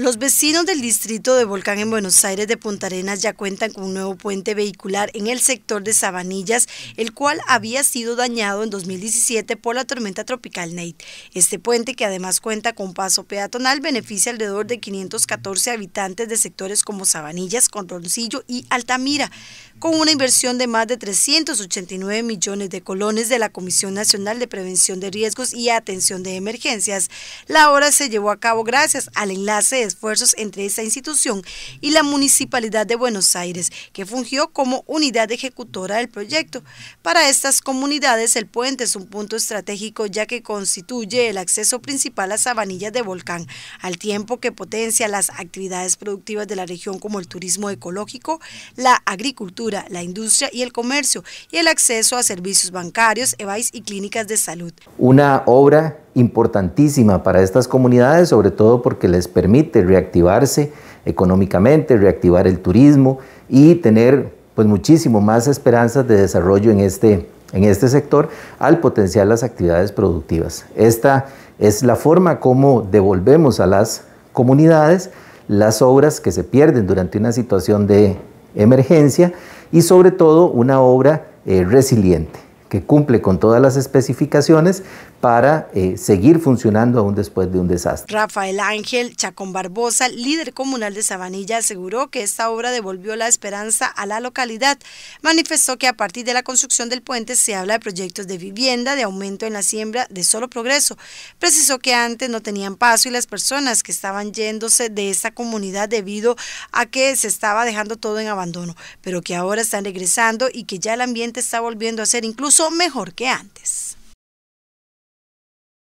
Los vecinos del distrito de Volcán en Buenos Aires de Punta Arenas ya cuentan con un nuevo puente vehicular en el sector de Sabanillas, el cual había sido dañado en 2017 por la tormenta tropical Nate. Este puente, que además cuenta con paso peatonal, beneficia alrededor de 514 habitantes de sectores como Sabanillas, Conroncillo y Altamira, con una inversión de más de 389 millones de colones de la Comisión Nacional de Prevención de Riesgos y Atención de Emergencias. La obra se llevó a cabo gracias al enlace de esfuerzos entre esta institución y la Municipalidad de Buenos Aires, que fungió como unidad ejecutora del proyecto. Para estas comunidades, el puente es un punto estratégico ya que constituye el acceso principal a Sabanillas de Volcán, al tiempo que potencia las actividades productivas de la región como el turismo ecológico, la agricultura, la industria y el comercio, y el acceso a servicios bancarios, EVAIS y clínicas de salud. Una obra importantísima para estas comunidades, sobre todo porque les permite reactivarse económicamente, reactivar el turismo y tener pues muchísimo más esperanzas de desarrollo este, en este, sector al potenciar las actividades productivas. Esta es la forma como devolvemos a las comunidades las obras que se pierden durante una situación de emergencia y sobre todo una obra eh, resiliente que cumple con todas las especificaciones para eh, seguir funcionando aún después de un desastre. Rafael Ángel Chacón Barbosa, líder comunal de Sabanilla, aseguró que esta obra devolvió la esperanza a la localidad. Manifestó que a partir de la construcción del puente se habla de proyectos de vivienda, de aumento en la siembra, de solo progreso. Precisó que antes no tenían paso y las personas que estaban yéndose de esta comunidad debido a que se estaba dejando todo en abandono, pero que ahora están regresando y que ya el ambiente está volviendo a ser incluso mejor que antes.